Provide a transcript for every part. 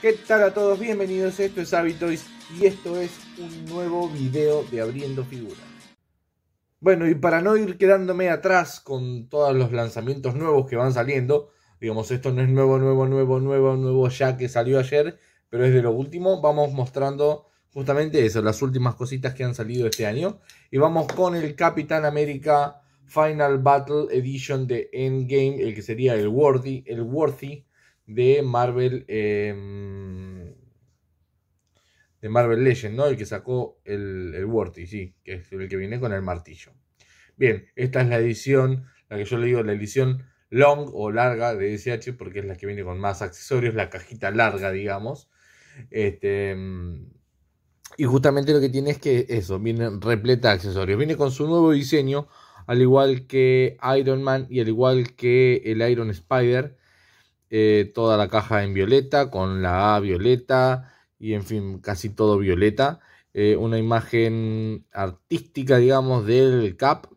¿Qué tal a todos? Bienvenidos, esto es Habitoys y esto es un nuevo video de Abriendo Figuras. Bueno, y para no ir quedándome atrás con todos los lanzamientos nuevos que van saliendo, digamos, esto no es nuevo, nuevo, nuevo, nuevo, nuevo ya que salió ayer, pero es de lo último, vamos mostrando justamente eso, las últimas cositas que han salido este año. Y vamos con el Capitán América Final Battle Edition de Endgame, el que sería el Worthy, el Worthy de Marvel. Em, de Marvel Legend, ¿no? El que sacó el, el Worthy, sí, que es el que viene con el martillo. Bien, esta es la edición, la que yo le digo, la edición long o larga de SH, porque es la que viene con más accesorios, la cajita larga, digamos. Este, em, y justamente lo que tiene es que eso, viene repleta de accesorios. Viene con su nuevo diseño, al igual que Iron Man y al igual que el Iron Spider. Eh, toda la caja en violeta, con la A violeta y en fin, casi todo violeta. Eh, una imagen artística, digamos, del cap.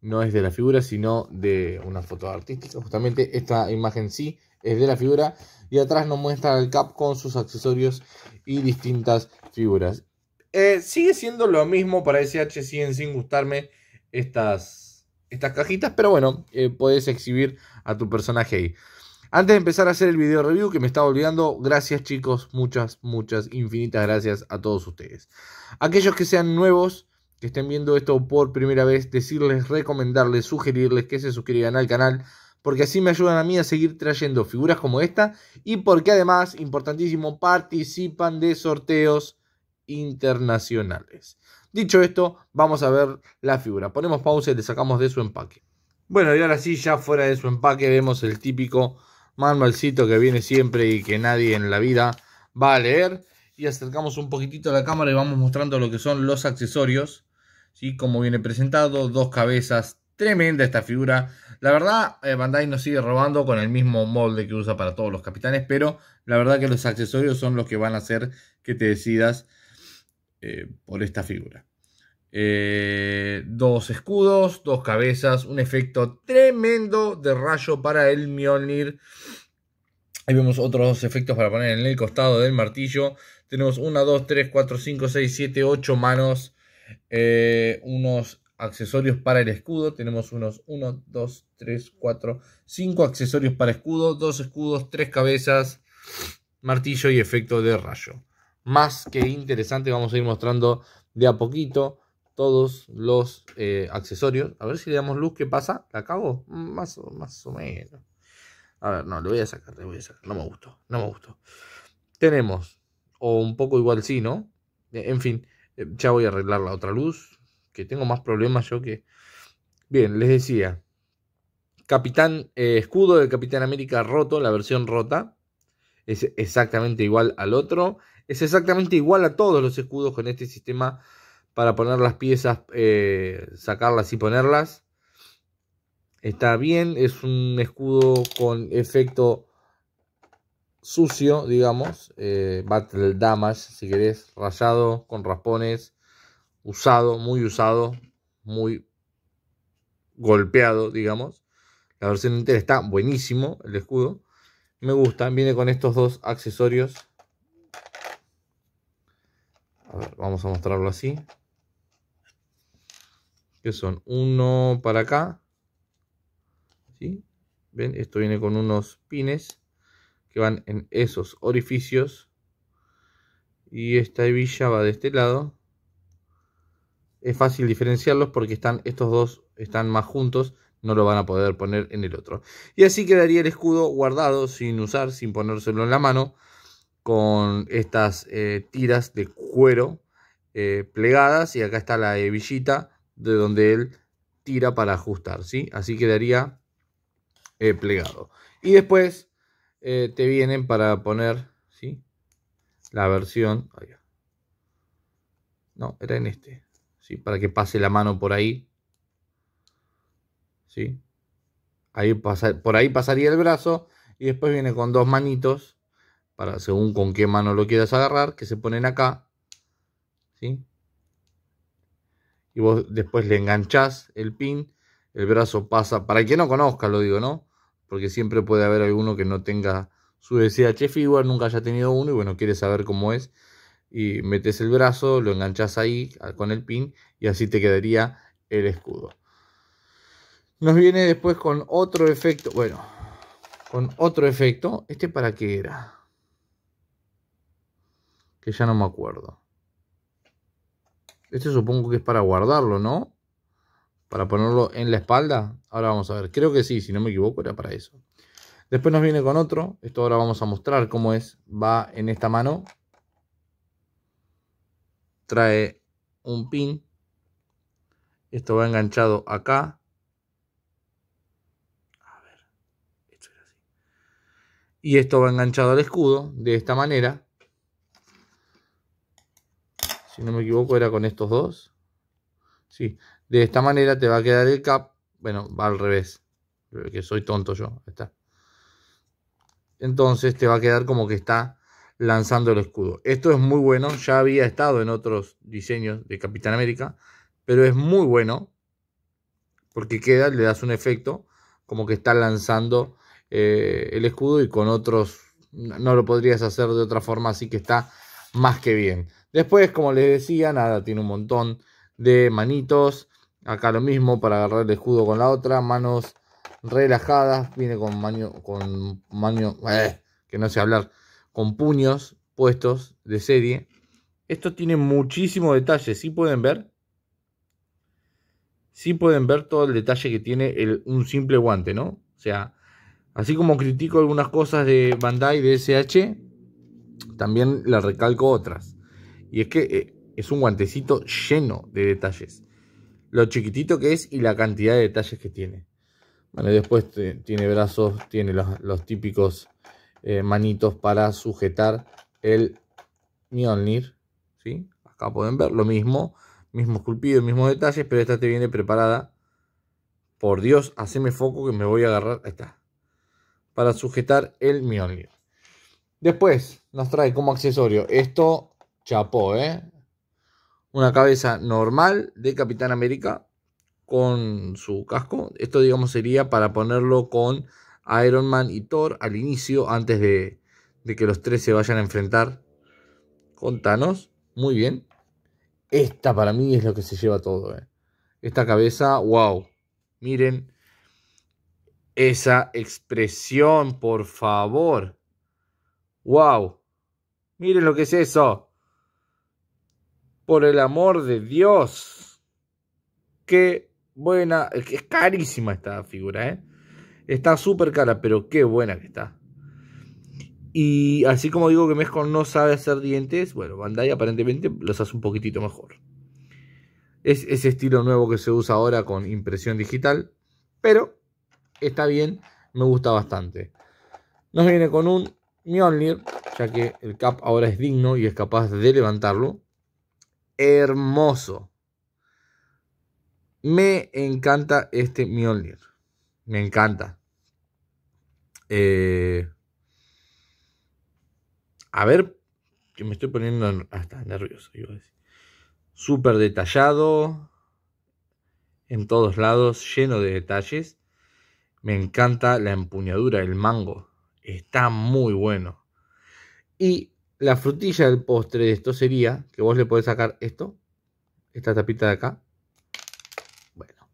No es de la figura, sino de una foto artística. Justamente esta imagen sí es de la figura. Y atrás nos muestra el cap con sus accesorios y distintas figuras. Eh, sigue siendo lo mismo para SH, siguen sin gustarme estas, estas cajitas, pero bueno, Puedes exhibir a tu personaje ahí. Antes de empezar a hacer el video review que me estaba olvidando, gracias chicos, muchas, muchas, infinitas gracias a todos ustedes. Aquellos que sean nuevos, que estén viendo esto por primera vez, decirles, recomendarles, sugerirles que se suscriban al canal, porque así me ayudan a mí a seguir trayendo figuras como esta y porque además, importantísimo, participan de sorteos internacionales. Dicho esto, vamos a ver la figura. Ponemos pausa y le sacamos de su empaque. Bueno, y ahora sí, ya fuera de su empaque, vemos el típico malcito que viene siempre y que nadie en la vida va a leer. Y acercamos un poquitito a la cámara y vamos mostrando lo que son los accesorios. ¿sí? Como viene presentado, dos cabezas, tremenda esta figura. La verdad, eh, Bandai nos sigue robando con el mismo molde que usa para todos los capitanes, pero la verdad que los accesorios son los que van a hacer que te decidas eh, por esta figura. Eh, dos escudos, dos cabezas, un efecto tremendo de rayo para el Mjolnir. Ahí vemos otros dos efectos para poner en el costado del martillo. Tenemos 1, 2, 3, 4, 5, 6, 7, 8 manos. Eh, unos accesorios para el escudo. Tenemos unos 1, 2, 3, 4, 5 accesorios para escudo. Dos escudos, tres cabezas, martillo y efecto de rayo. Más que interesante, vamos a ir mostrando de a poquito todos los eh, accesorios. A ver si le damos luz, ¿qué pasa? ¿La acabo? Mm, más o, más o menos. A ver, no, le voy a sacar, No me gustó, no me gustó. Tenemos, o un poco igual sí, ¿no? Eh, en fin, eh, ya voy a arreglar la otra luz, que tengo más problemas yo que... Bien, les decía, Capitán Escudo de Capitán América roto, la versión rota, es exactamente igual al otro, es exactamente igual a todos los escudos con este sistema para poner las piezas, eh, sacarlas y ponerlas. Está bien, es un escudo con efecto sucio, digamos, eh, Battle Damage, si querés, rayado, con raspones, usado, muy usado, muy golpeado, digamos. La versión entera está buenísimo, el escudo. Me gusta, viene con estos dos accesorios. vamos a mostrarlo así que son uno para acá, ¿sí? ¿Ven? Esto viene con unos pines que van en esos orificios. Y esta hebilla va de este lado. Es fácil diferenciarlos porque están, estos dos están más juntos. No lo van a poder poner en el otro. Y así quedaría el escudo guardado sin usar, sin ponérselo en la mano. Con estas eh, tiras de cuero eh, plegadas. Y acá está la hebillita de donde él tira para ajustar, ¿sí? Así quedaría eh, plegado. Y después eh, te vienen para poner, ¿sí? La versión... No, era en este. ¿sí? Para que pase la mano por ahí. ¿Sí? Ahí pasa, por ahí pasaría el brazo. Y después viene con dos manitos. Para, según con qué mano lo quieras agarrar. Que se ponen acá. ¿Sí? y vos después le enganchás el pin, el brazo pasa, para el que no conozca lo digo, ¿no? Porque siempre puede haber alguno que no tenga su SH Figure, nunca haya tenido uno y bueno, quiere saber cómo es. Y metes el brazo, lo enganchás ahí con el pin y así te quedaría el escudo. Nos viene después con otro efecto, bueno, con otro efecto. ¿Este para qué era? Que ya no me acuerdo. Este supongo que es para guardarlo, ¿no? Para ponerlo en la espalda. Ahora vamos a ver. Creo que sí, si no me equivoco, era para eso. Después nos viene con otro. Esto ahora vamos a mostrar cómo es. Va en esta mano. Trae un pin. Esto va enganchado acá. A ver. Esto es así. Y esto va enganchado al escudo de esta manera si no me equivoco era con estos dos. Sí, de esta manera te va a quedar el cap, bueno, va al revés, que soy tonto yo, está. Entonces te va a quedar como que está lanzando el escudo. Esto es muy bueno, ya había estado en otros diseños de Capitán América, pero es muy bueno porque queda, le das un efecto como que está lanzando eh, el escudo y con otros no lo podrías hacer de otra forma, así que está más que bien. Después, como les decía, nada, tiene un montón de manitos. Acá lo mismo para agarrar el escudo con la otra. Manos relajadas. Viene con maño. Con eh, que no sé hablar. Con puños puestos de serie. Esto tiene muchísimo detalle. Si pueden ver. Si pueden ver todo el detalle que tiene un simple guante, ¿no? O sea, así como critico algunas cosas de Bandai de SH, también le recalco otras. Y es que eh, es un guantecito lleno de detalles. Lo chiquitito que es y la cantidad de detalles que tiene. Vale, después tiene brazos, tiene los, típicos eh, manitos para sujetar el Mjolnir. ¿sí? Acá pueden ver lo mismo, mismo esculpido, mismos detalles, pero esta te viene preparada. Por Dios, haceme foco que me voy a agarrar. Ahí está. Para sujetar el Mjolnir. Después nos trae como accesorio esto Chapó, ¿eh? Una cabeza normal de Capitán América con su casco. Esto, digamos, sería para ponerlo con Iron Man y Thor al inicio, antes de, que los tres se vayan a enfrentar con Thanos. Muy bien. Esta para mí es lo que se lleva todo. ¿eh? Esta cabeza, wow. Miren esa expresión, por favor. Wow. Miren lo que es eso por el amor de Dios. Qué buena, es carísima esta figura, ¿eh? Está súper cara, pero qué buena que está. Y así como digo que Mezcon no sabe hacer dientes, bueno, Bandai aparentemente los hace un poquitito mejor. Es ese estilo nuevo que se usa ahora con impresión digital, pero está bien, me gusta bastante. Nos viene con un Mjolnir, ya que el Cap ahora es digno y es capaz de levantarlo hermoso. Me encanta este Mjolnir. Me encanta. Eh, a ver, que me estoy poniendo hasta ah, nervioso. Súper detallado. En todos lados, lleno de detalles. Me encanta la empuñadura del mango. Está muy bueno. Y la frutilla del postre de esto sería que vos le podés sacar esto, esta tapita de acá, bueno,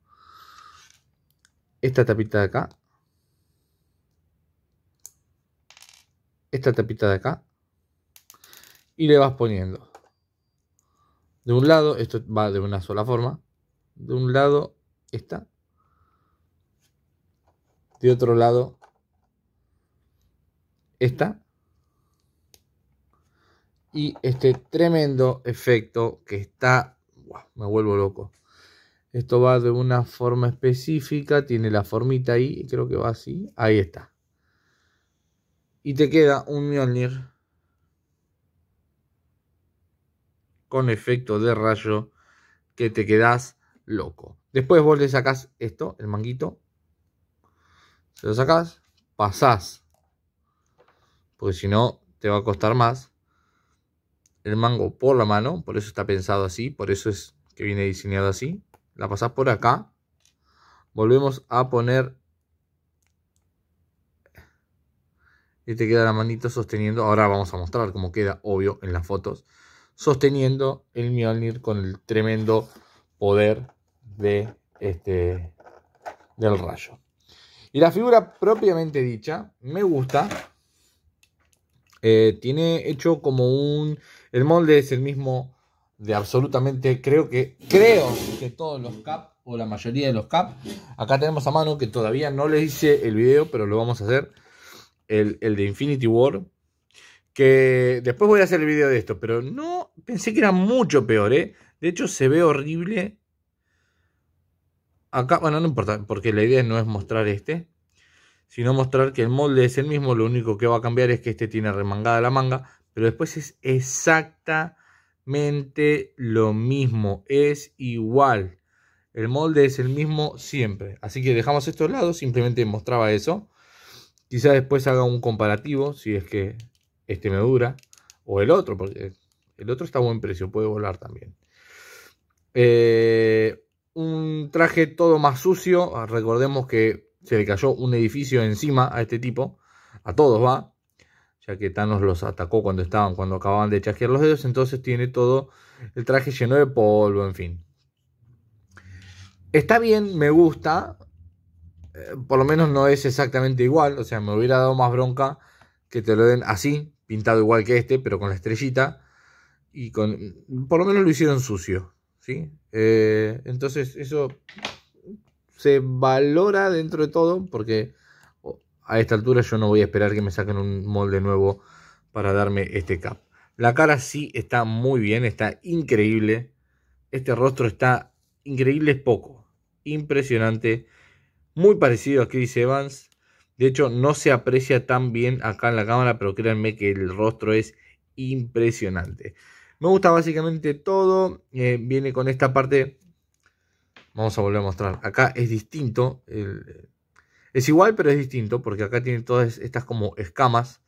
esta tapita de acá, esta tapita de acá, y le vas poniendo. De un lado, esto va de una sola forma, de un lado, esta, de otro lado, esta, y este tremendo efecto que está, me vuelvo loco. Esto va de una forma específica, tiene la formita ahí, creo que va así, ahí está. Y te queda un Mjolnir con efecto de rayo que te quedas loco. Después vos le sacás esto, el manguito, se lo sacás, pasás, porque si no te va a costar más el mango por la mano, por eso está pensado así, por eso es que viene diseñado así. La pasás por acá, volvemos a poner y te queda la manito sosteniendo, ahora vamos a mostrar cómo queda, obvio, en las fotos, sosteniendo el Mjolnir con el tremendo poder de este del rayo. Y la figura propiamente dicha, me gusta, eh, tiene hecho como un el molde es el mismo de absolutamente, creo que, creo que todos los CAP o la mayoría de los CAP. Acá tenemos a mano que todavía no le hice el video, pero lo vamos a hacer. El, de Infinity War. Que después voy a hacer el video de esto, pero no pensé que era mucho peor, ¿eh? De hecho, se ve horrible. Acá, bueno, no importa, porque la idea no es mostrar este, sino mostrar que el molde es el mismo. Lo único que va a cambiar es que este tiene remangada la manga, pero después es exactamente lo mismo, es igual. El molde es el mismo siempre. Así que dejamos esto estos lado. simplemente mostraba eso. Quizá después haga un comparativo, si es que este me dura, o el otro, porque el otro está a buen precio, puede volar también. Eh, un traje todo más sucio, recordemos que se le cayó un edificio encima a este tipo, a todos va, ya que Thanos los atacó cuando estaban, cuando acababan de chasquear los dedos, entonces tiene todo el traje lleno de polvo, en fin. Está bien, me gusta, eh, por lo menos no es exactamente igual, o sea, me hubiera dado más bronca que te lo den así, pintado igual que este, pero con la estrellita, y con, por lo menos lo hicieron sucio, ¿sí? Eh, entonces eso se valora dentro de todo, porque a esta altura yo no voy a esperar que me saquen un molde nuevo para darme este cap. La cara sí está muy bien, está increíble. Este rostro está increíble, es poco. Impresionante. Muy parecido a Chris Evans. De hecho, no se aprecia tan bien acá en la cámara, pero créanme que el rostro es impresionante. Me gusta básicamente todo. Eh, viene con esta parte. Vamos a volver a mostrar. Acá es distinto el, es igual, pero es distinto, porque acá tiene todas estas como escamas.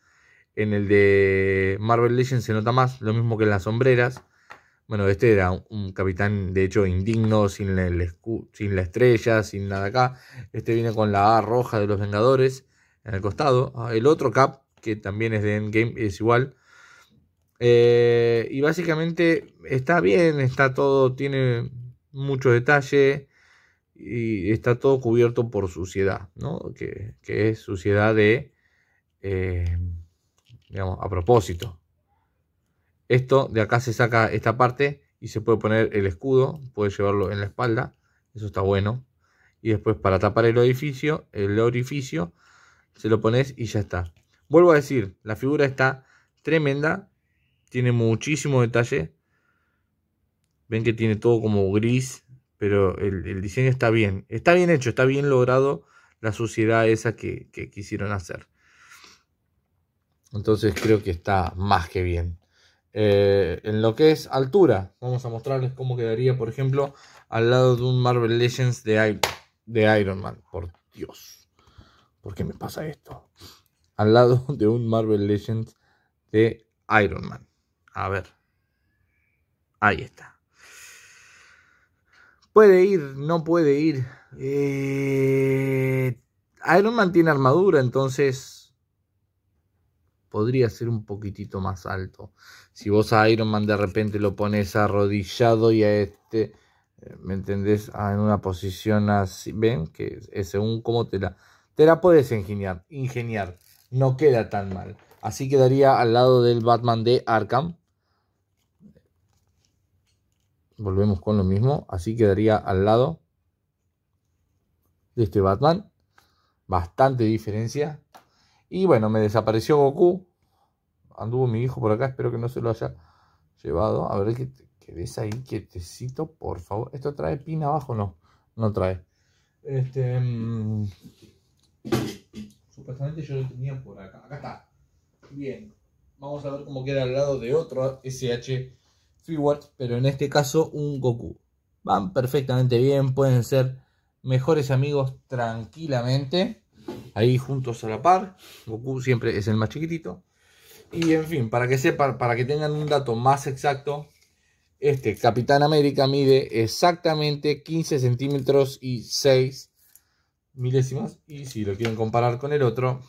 En el de Marvel Legends se nota más, lo mismo que en las sombreras. Bueno, este era un, capitán, de hecho, indigno, sin la, sin la estrella, sin nada acá. Este viene con la A roja de los Vengadores en el costado. Ah, el otro Cap, que también es de Endgame, es igual. Eh, y básicamente está bien, está todo, tiene mucho detalle y está todo cubierto por suciedad, ¿no? que, es suciedad de, eh, digamos, a propósito. Esto de acá se saca esta parte y se puede poner el escudo, puede llevarlo en la espalda, eso está bueno. Y después para tapar el orificio, el orificio, se lo pones y ya está. Vuelvo a decir, la figura está tremenda, tiene muchísimo detalle. Ven que tiene todo como gris, pero el, diseño está bien, está bien hecho, está bien logrado la suciedad esa que, quisieron hacer. Entonces creo que está más que bien. Eh, en lo que es altura, vamos a mostrarles cómo quedaría, por ejemplo, al lado de un Marvel Legends de Iron Man. Por Dios, ¿por qué me pasa esto? Al lado de un Marvel Legends de Iron Man. A ver. Ahí está. Puede ir, no puede ir. Eh, Iron Man tiene armadura, entonces podría ser un poquitito más alto. Si vos a Iron Man de repente lo pones arrodillado y a este, eh, ¿me entendés? Ah, en una posición así, ven, que es según cómo te la, te la puedes ingeniar, ingeniar. No queda tan mal. Así quedaría al lado del Batman de Arkham volvemos con lo mismo, así quedaría al lado de este Batman, bastante diferencia. Y bueno, me desapareció Goku, anduvo mi hijo por acá, espero que no se lo haya llevado. A ver, que, ves ahí quietecito, por favor. ¿Esto trae pin abajo? No, no trae. Este, mm, supuestamente yo lo tenía por acá. Acá está. Bien, vamos a ver cómo queda al lado de otro SH pero en este caso un Goku. Van perfectamente bien, pueden ser mejores amigos tranquilamente, ahí juntos a la par. Goku siempre es el más chiquitito. Y en fin, para que sepan, para que tengan un dato más exacto, este Capitán América mide exactamente 15 centímetros y 6 milésimas. Y si lo quieren comparar con el otro,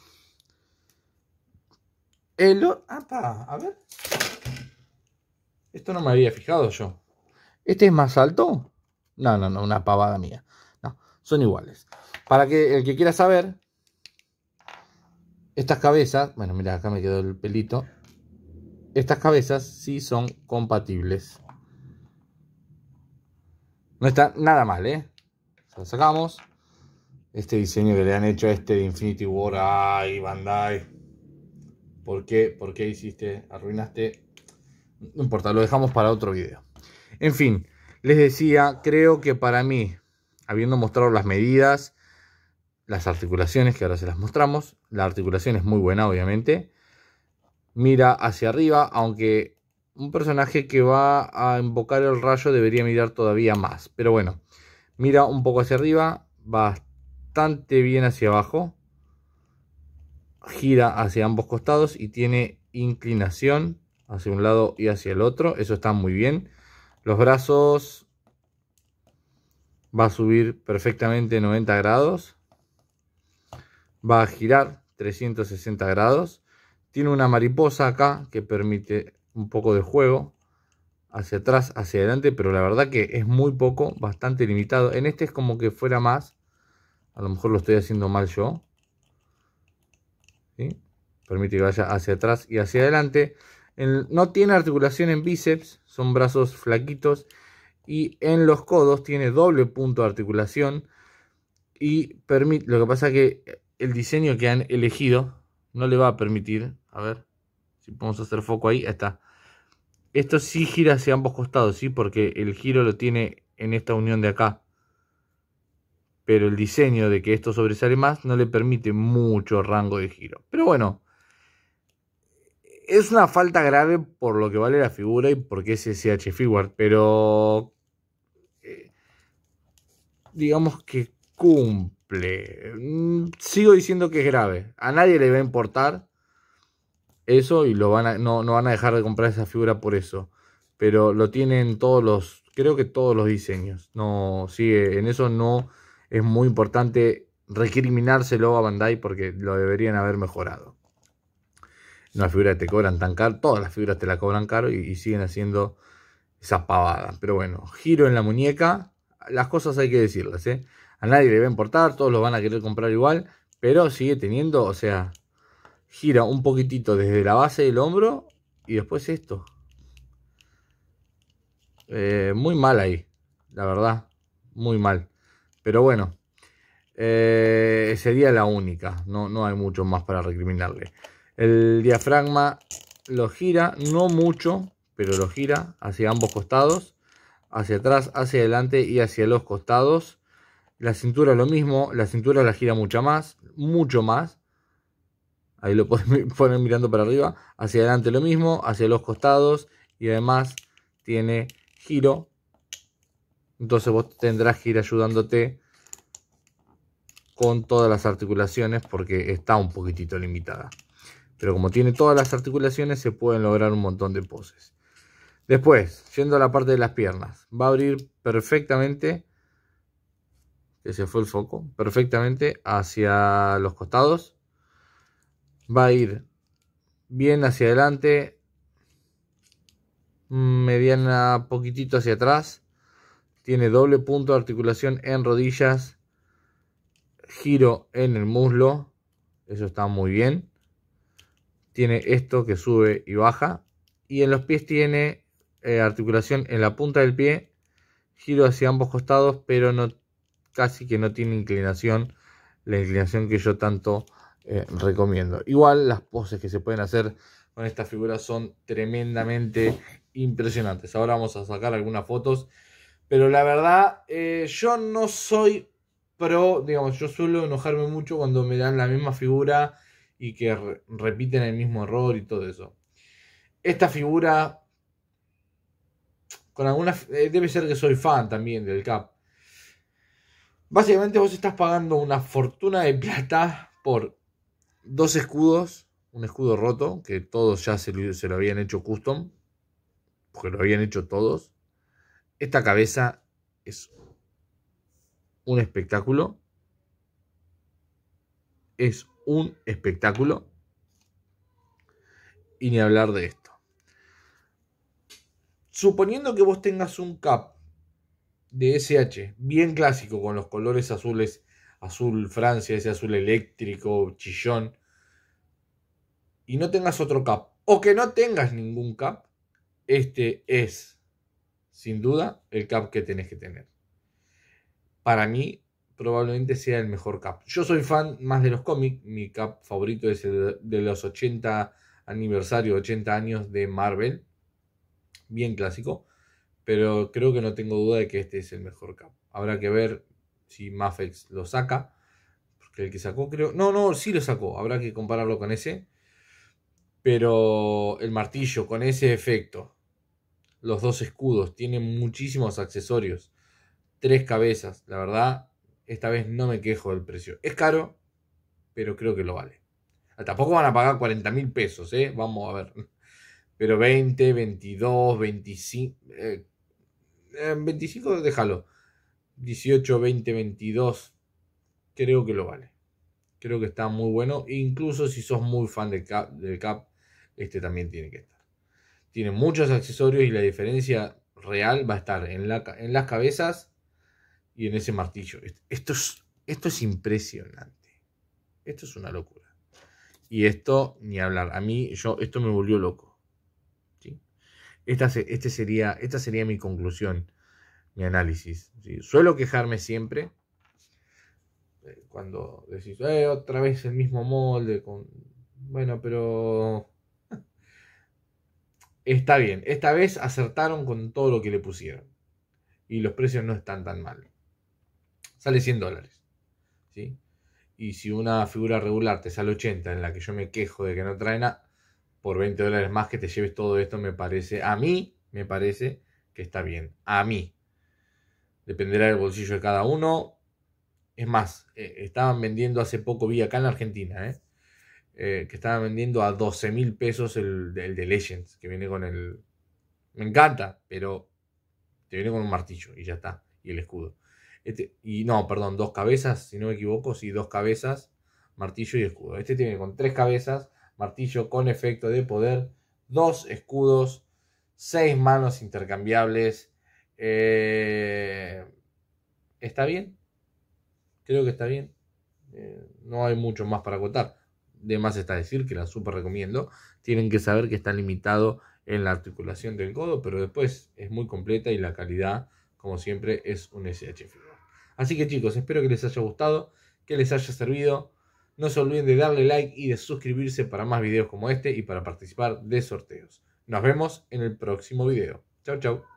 el. otro A ver. Esto no me había fijado yo. ¿Este es más alto? No, no, no, una pavada mía. No, son iguales. Para que el que quiera saber, estas cabezas, bueno, mira, acá me quedó el pelito. Estas cabezas sí son compatibles. No está nada mal, ¿eh? Lo sacamos. Este diseño que le han hecho a este de Infinity War, ay, Bandai. ¿Por qué? ¿Por qué hiciste? Arruinaste no importa, lo dejamos para otro video. En fin, les decía, creo que para mí, habiendo mostrado las medidas, las articulaciones, que ahora se las mostramos, la articulación es muy buena, obviamente. Mira hacia arriba, aunque un personaje que va a invocar el rayo debería mirar todavía más. Pero bueno, mira un poco hacia arriba, bastante bien hacia abajo. Gira hacia ambos costados y tiene inclinación hacia un lado y hacia el otro. Eso está muy bien. Los brazos va a subir perfectamente 90 grados. Va a girar 360 grados. Tiene una mariposa acá que permite un poco de juego hacia atrás, hacia adelante, pero la verdad que es muy poco, bastante limitado. En este es como que fuera más. A lo mejor lo estoy haciendo mal yo. Permite que vaya hacia atrás y hacia adelante no tiene articulación en bíceps, son brazos flaquitos. Y en los codos tiene doble punto de articulación. Y permite, lo que pasa es que el diseño que han elegido no le va a permitir. A ver si podemos hacer foco ahí. está. Esto sí gira hacia ambos costados, ¿sí? Porque el giro lo tiene en esta unión de acá. Pero el diseño de que esto sobresale más no le permite mucho rango de giro. Pero bueno, es una falta grave por lo que vale la figura y porque es SH Figuard, pero eh, digamos que cumple. Mm, sigo diciendo que es grave. A nadie le va a importar eso y lo van no, van a dejar de comprar esa figura por eso. Pero lo tienen todos los, creo que todos los diseños. No, en eso no es muy importante recriminárselo a Bandai porque lo deberían haber mejorado una figura te cobran tan caro, todas las figuras te la cobran caro y, siguen haciendo esa pavada, Pero bueno, giro en la muñeca, las cosas hay que decirlas, ¿eh? A nadie le va a importar, todos lo van a querer comprar igual, pero sigue teniendo, o sea, gira un poquitito desde la base del hombro y después esto. Eh, muy mal ahí, la verdad, muy mal. Pero bueno, eh, sería la única, no, no hay mucho más para recriminarle. El diafragma lo gira, no mucho, pero lo gira hacia ambos costados, hacia atrás, hacia adelante y hacia los costados. La cintura lo mismo, la cintura la gira mucho más, mucho más. Ahí lo pueden poner mirando para arriba, hacia adelante lo mismo, hacia los costados y además tiene giro. Entonces vos tendrás que ir ayudándote con todas las articulaciones porque está un poquitito limitada. Pero como tiene todas las articulaciones se pueden lograr un montón de poses. Después, yendo a la parte de las piernas, va a abrir perfectamente, que se fue el foco, perfectamente hacia los costados. Va a ir bien hacia adelante, mediana poquitito hacia atrás. Tiene doble punto de articulación en rodillas, giro en el muslo, eso está muy bien tiene esto que sube y baja. Y en los pies tiene eh, articulación en la punta del pie, giro hacia ambos costados, pero no, casi que no tiene inclinación, la inclinación que yo tanto eh, recomiendo. Igual las poses que se pueden hacer con esta figura son tremendamente impresionantes. Ahora vamos a sacar algunas fotos, pero la verdad eh, yo no soy pro, digamos, yo suelo enojarme mucho cuando me dan la misma figura y que repiten el mismo error y todo eso. Esta figura, con alguna, eh, debe ser que soy fan también del CAP. Básicamente vos estás pagando una fortuna de plata por dos escudos, un escudo roto, que todos ya se lo, se lo habían hecho custom, porque lo habían hecho todos. Esta cabeza es un espectáculo. Es un espectáculo. Y ni hablar de esto. Suponiendo que vos tengas un cap de SH bien clásico con los colores azules, azul Francia, ese azul eléctrico, chillón, y no tengas otro cap, o que no tengas ningún cap, este es sin duda el cap que tenés que tener. Para mí probablemente sea el mejor cap. Yo soy fan más de los cómics, mi cap favorito es el de los 80 aniversario, 80 años de Marvel, bien clásico, pero creo que no tengo duda de que este es el mejor cap. Habrá que ver si Mafex lo saca, porque el que sacó creo, no, no, sí lo sacó, habrá que compararlo con ese, pero el martillo con ese efecto, los dos escudos, tiene muchísimos accesorios, tres cabezas, la verdad esta vez no me quejo del precio. Es caro, pero creo que lo vale. Ah, tampoco van a pagar 40 mil pesos, ¿eh? Vamos a ver. Pero 20, 22, 25... 25, déjalo. 18, 20, 22. Creo que lo vale. Creo que está muy bueno. Incluso si sos muy fan del cap, del cap este también tiene que estar. Tiene muchos accesorios y la diferencia real va a estar en, la, en las cabezas y en ese martillo. Esto es, esto es impresionante. Esto es una locura. Y esto, ni hablar. A mí, yo, esto me volvió loco. ¿sí? Esta, este sería, esta sería mi conclusión, mi análisis. Suelo quejarme siempre. Eh, cuando decís, eh, otra vez el mismo molde. Con... Bueno, pero. Está bien. Esta vez acertaron con todo lo que le pusieron. Y los precios no están tan mal sale 100 dólares. ¿sí? Y si una figura regular te sale 80, en la que yo me quejo de que no trae nada, por 20 dólares más que te lleves todo esto, me parece, a mí, me parece que está bien. A mí. Dependerá del bolsillo de cada uno. Es más, eh, estaban vendiendo hace poco, vi acá en la Argentina, ¿eh? Eh, que estaban vendiendo a 12 mil pesos el, el de Legends, que viene con el... Me encanta, pero te viene con un martillo y ya está, y el escudo. Este, y no, perdón, dos cabezas, si no me equivoco, sí, dos cabezas, martillo y escudo. Este tiene con tres cabezas, martillo con efecto de poder, dos escudos, seis manos intercambiables. Eh, ¿Está bien? Creo que está bien. Eh, no hay mucho más para acotar. De más está decir que la super recomiendo. Tienen que saber que está limitado en la articulación del codo, pero después es muy completa y la calidad, como siempre, es un SH Así que chicos, espero que les haya gustado, que les haya servido. No se olviden de darle like y de suscribirse para más videos como este y para participar de sorteos. Nos vemos en el próximo video. Chao, chao.